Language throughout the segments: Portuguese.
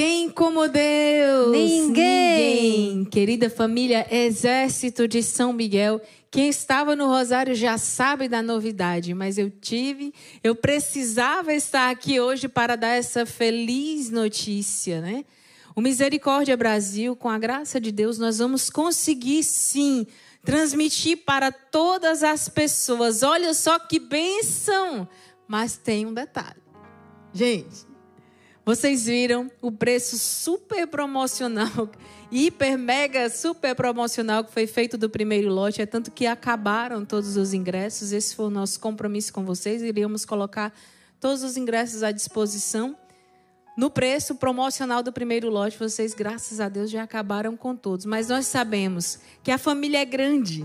Quem como Deus? Ninguém. Ninguém. Querida família Exército de São Miguel, quem estava no Rosário já sabe da novidade, mas eu tive, eu precisava estar aqui hoje para dar essa feliz notícia, né? O Misericórdia Brasil, com a graça de Deus, nós vamos conseguir sim transmitir para todas as pessoas. Olha só que bênção! Mas tem um detalhe. Gente, vocês viram o preço super promocional, hiper, mega, super promocional que foi feito do primeiro lote. É tanto que acabaram todos os ingressos. Esse foi o nosso compromisso com vocês. Iríamos colocar todos os ingressos à disposição. No preço promocional do primeiro lote, vocês, graças a Deus, já acabaram com todos. Mas nós sabemos que a família é grande.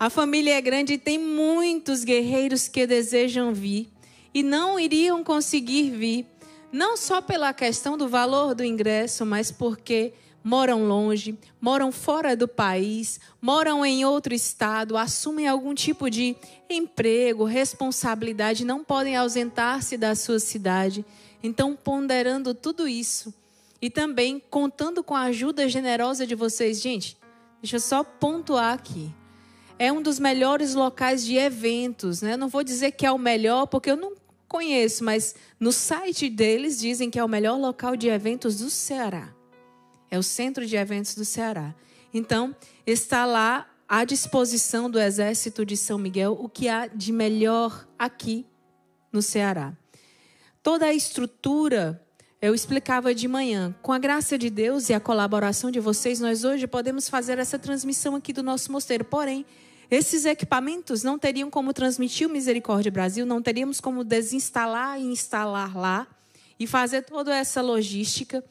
A família é grande e tem muitos guerreiros que desejam vir e não iriam conseguir vir não só pela questão do valor do ingresso, mas porque moram longe, moram fora do país, moram em outro estado, assumem algum tipo de emprego, responsabilidade, não podem ausentar-se da sua cidade. Então, ponderando tudo isso e também contando com a ajuda generosa de vocês, gente, deixa eu só pontuar aqui. É um dos melhores locais de eventos, né? Não vou dizer que é o melhor, porque eu não conheço, mas no site deles dizem que é o melhor local de eventos do Ceará. É o centro de eventos do Ceará. Então, está lá à disposição do Exército de São Miguel o que há de melhor aqui no Ceará. Toda a estrutura eu explicava de manhã. Com a graça de Deus e a colaboração de vocês, nós hoje podemos fazer essa transmissão aqui do nosso mosteiro. Porém, esses equipamentos não teriam como transmitir o Misericórdia Brasil, não teríamos como desinstalar e instalar lá e fazer toda essa logística.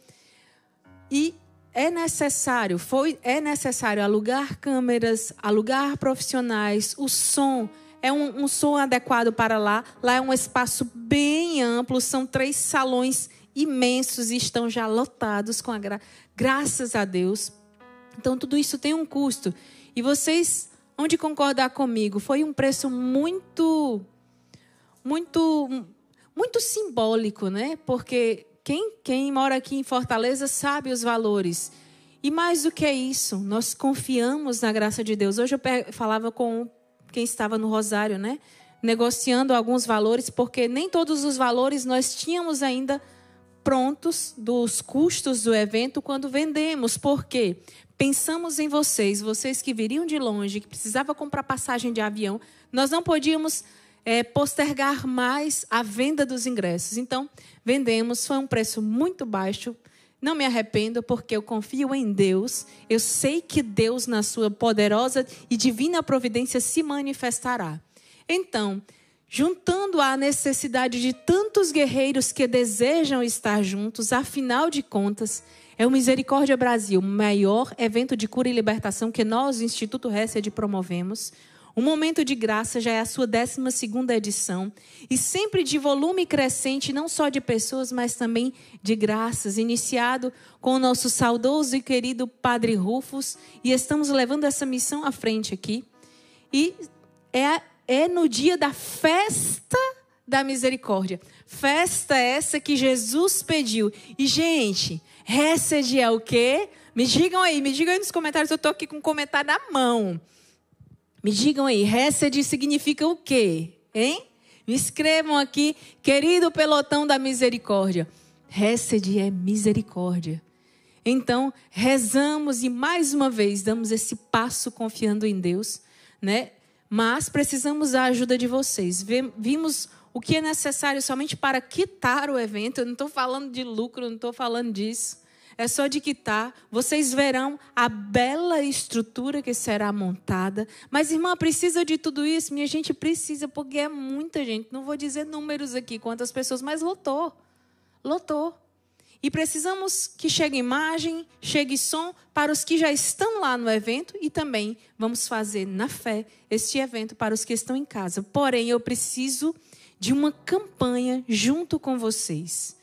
E é necessário, foi, é necessário alugar câmeras, alugar profissionais, o som é um, um som adequado para lá. Lá é um espaço bem amplo, são três salões imensos e estão já lotados com a gra graças a Deus. Então tudo isso tem um custo. E vocês onde concordar comigo, foi um preço muito, muito, muito simbólico, né? Porque quem, quem mora aqui em Fortaleza sabe os valores. E mais do que isso, nós confiamos na graça de Deus. Hoje eu falava com quem estava no Rosário, né? Negociando alguns valores, porque nem todos os valores nós tínhamos ainda prontos dos custos do evento quando vendemos. Por quê? Pensamos em vocês, vocês que viriam de longe, que precisava comprar passagem de avião. Nós não podíamos é, postergar mais a venda dos ingressos. Então, vendemos, foi um preço muito baixo. Não me arrependo, porque eu confio em Deus. Eu sei que Deus, na sua poderosa e divina providência, se manifestará. Então, juntando à necessidade de tantos guerreiros que desejam estar juntos, afinal de contas, é o Misericórdia Brasil, o maior evento de cura e libertação que nós, Instituto Hesed, promovemos. O Momento de Graça já é a sua 12 edição e sempre de volume crescente, não só de pessoas, mas também de graças, iniciado com o nosso saudoso e querido Padre Rufus, e estamos levando essa missão à frente aqui. E é, é no dia da festa da misericórdia. Festa é essa que Jesus pediu. E, gente, Hesed é o quê? Me digam aí, me digam aí nos comentários. Eu estou aqui com um comentário na mão. Me digam aí, Hesed significa o quê? Hein? Me escrevam aqui, querido pelotão da misericórdia. Hesed é misericórdia. Então, rezamos e mais uma vez damos esse passo confiando em Deus, né? Mas precisamos da ajuda de vocês. Vimos o que é necessário somente para quitar o evento. Eu não estou falando de lucro, não estou falando disso. É só de quitar. Vocês verão a bela estrutura que será montada. Mas, irmã, precisa de tudo isso? Minha gente precisa, porque é muita gente. Não vou dizer números aqui, quantas pessoas, mas lotou. Lotou. E precisamos que chegue imagem, chegue som para os que já estão lá no evento e também vamos fazer na fé este evento para os que estão em casa. Porém, eu preciso de uma campanha junto com vocês.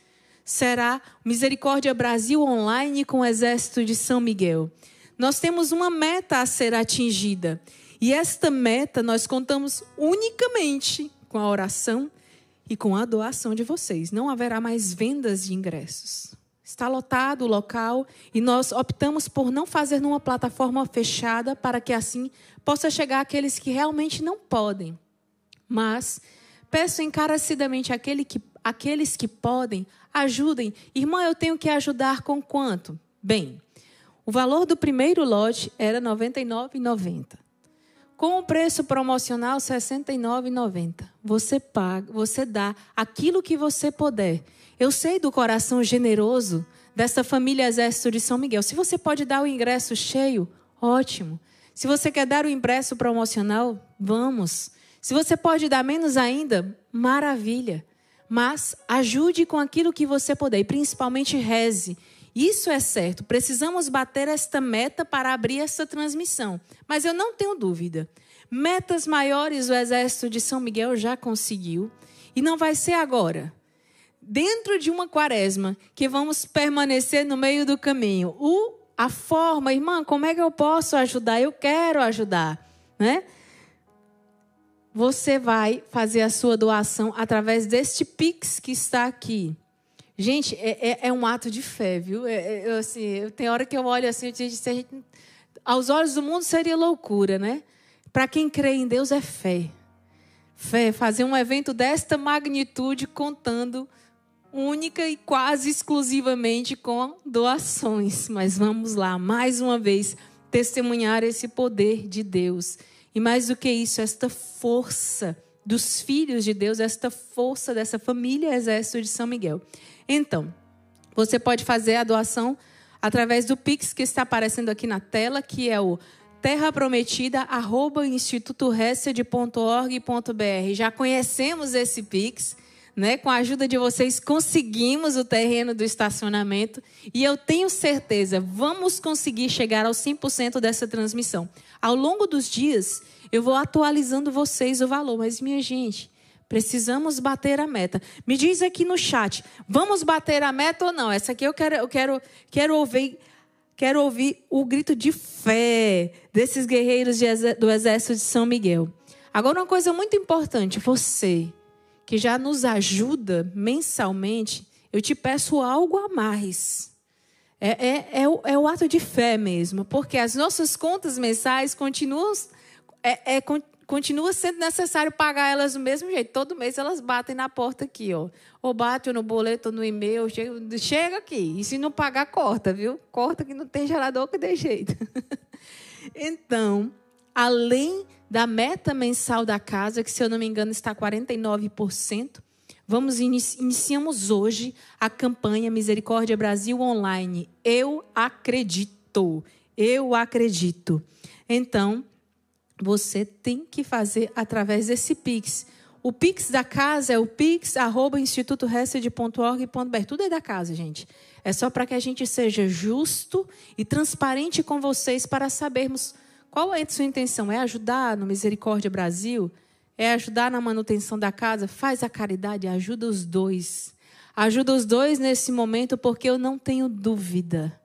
Será Misericórdia Brasil Online com o Exército de São Miguel. Nós temos uma meta a ser atingida. E esta meta nós contamos unicamente com a oração e com a doação de vocês. Não haverá mais vendas de ingressos. Está lotado o local e nós optamos por não fazer numa plataforma fechada para que assim possa chegar aqueles que realmente não podem. Mas Peço encarecidamente àquele que, àqueles que podem, ajudem. Irmã, eu tenho que ajudar com quanto? Bem, o valor do primeiro lote era R$ 99,90. Com o preço promocional R$ 69,90. Você paga, você dá aquilo que você puder. Eu sei do coração generoso dessa família Exército de São Miguel. Se você pode dar o ingresso cheio, ótimo. Se você quer dar o ingresso promocional, vamos. Se você pode dar menos ainda, maravilha. Mas ajude com aquilo que você puder e principalmente reze. Isso é certo. Precisamos bater esta meta para abrir essa transmissão. Mas eu não tenho dúvida. Metas maiores o exército de São Miguel já conseguiu e não vai ser agora. Dentro de uma quaresma que vamos permanecer no meio do caminho. O a forma, irmã, como é que eu posso ajudar? Eu quero ajudar, né? você vai fazer a sua doação através deste Pix que está aqui. Gente, é, é, é um ato de fé, viu? É, é eu, assim, tem hora que eu olho assim, eu digo, gente, aos olhos do mundo seria loucura, né? Para quem crê em Deus é fé. Fé, fazer um evento desta magnitude contando única e quase exclusivamente com doações. Mas vamos lá, mais uma vez, testemunhar esse poder de Deus. E mais do que isso, esta força dos filhos de Deus, esta força dessa família Exército de São Miguel. Então, você pode fazer a doação através do Pix que está aparecendo aqui na tela, que é o terraprometida@institutoressed.org.br. Já conhecemos esse Pix né, com a ajuda de vocês, conseguimos o terreno do estacionamento e eu tenho certeza, vamos conseguir chegar aos 100% dessa transmissão. Ao longo dos dias, eu vou atualizando vocês o valor, mas minha gente, precisamos bater a meta. Me diz aqui no chat, vamos bater a meta ou não? Essa aqui eu quero, eu quero, quero ouvir. Quero ouvir o grito de fé desses guerreiros de, do Exército de São Miguel. Agora, uma coisa muito importante: você que já nos ajuda mensalmente, eu te peço algo a mais. É, é, é, o, é o ato de fé mesmo, porque as nossas contas mensais continuam, é, é, continua sendo necessário pagar elas do mesmo jeito. Todo mês elas batem na porta aqui, ó. Ou bate no boleto, no e-mail, chega, chega aqui. E se não pagar, corta, viu? Corta que não tem gerador que dê jeito. então, além da meta mensal da casa, que se eu não me engano está 49%. Vamos iniciamos hoje a campanha Misericórdia Brasil Online. Eu acredito. Eu acredito. Então, você tem que fazer através desse Pix. O Pix da casa é o pix.institutohesed.org.br. Tudo é da casa, gente. É só para que a gente seja justo e transparente com vocês para sabermos qual é a sua intenção? É ajudar no Misericórdia Brasil? É ajudar na manutenção da casa? Faz a caridade, ajuda os dois. Ajuda os dois nesse momento, porque eu não tenho dúvida.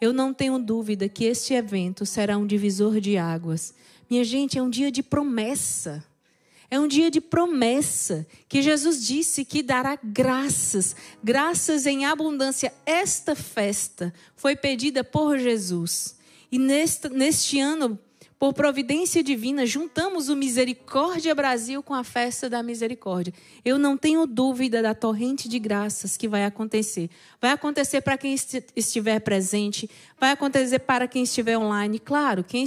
Eu não tenho dúvida que este evento será um divisor de águas. Minha gente, é um dia de promessa. É um dia de promessa que Jesus disse que dará graças, graças em abundância. Esta festa foi pedida por Jesus. E neste, neste ano, por providência divina, juntamos o Misericórdia Brasil com a festa da misericórdia. Eu não tenho dúvida da torrente de graças que vai acontecer. Vai acontecer para quem estiver presente, vai acontecer para quem estiver online. Claro, quem,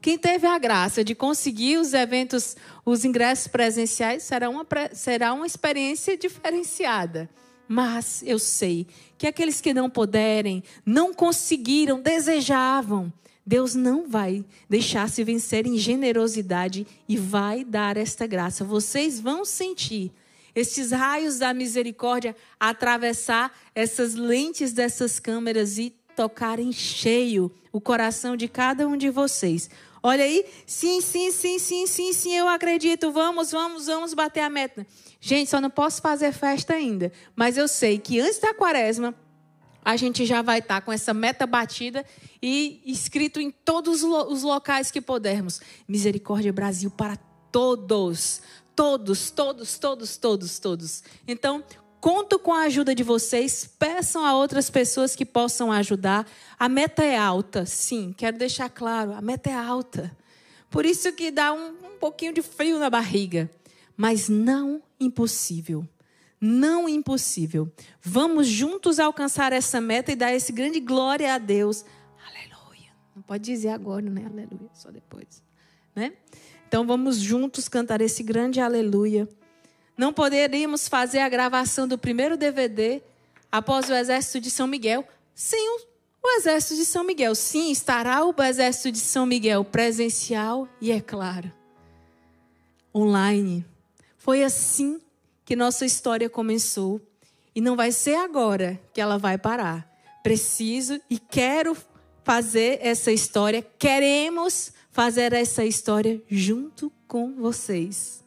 quem teve a graça de conseguir os eventos, os ingressos presenciais, será uma, será uma experiência diferenciada. Mas eu sei que aqueles que não puderem, não conseguiram, desejavam, Deus não vai deixar se vencer em generosidade e vai dar esta graça. Vocês vão sentir estes raios da misericórdia atravessar essas lentes dessas câmeras e tocar em cheio o coração de cada um de vocês. Olha aí, sim, sim, sim, sim, sim, sim, eu acredito. Vamos, vamos, vamos bater a meta. Gente, só não posso fazer festa ainda, mas eu sei que antes da quaresma a gente já vai estar tá com essa meta batida e escrito em todos os locais que pudermos. Misericórdia Brasil para todos. Todos, todos, todos, todos, todos. Então, conto com a ajuda de vocês, peçam a outras pessoas que possam ajudar. A meta é alta, sim, quero deixar claro, a meta é alta. Por isso que dá um, um pouquinho de frio na barriga, mas não impossível. Não impossível. Vamos juntos alcançar essa meta e dar esse grande glória a Deus. Aleluia. Não pode dizer agora, né? Aleluia, só depois, né? Então vamos juntos cantar esse grande aleluia. Não poderíamos fazer a gravação do primeiro DVD após o Exército de São Miguel sem o, o Exército de São Miguel. Sim, estará o Exército de São Miguel presencial e, é claro, online. Foi assim que nossa história começou e não vai ser agora que ela vai parar. Preciso e quero fazer essa história, queremos fazer essa história junto com vocês.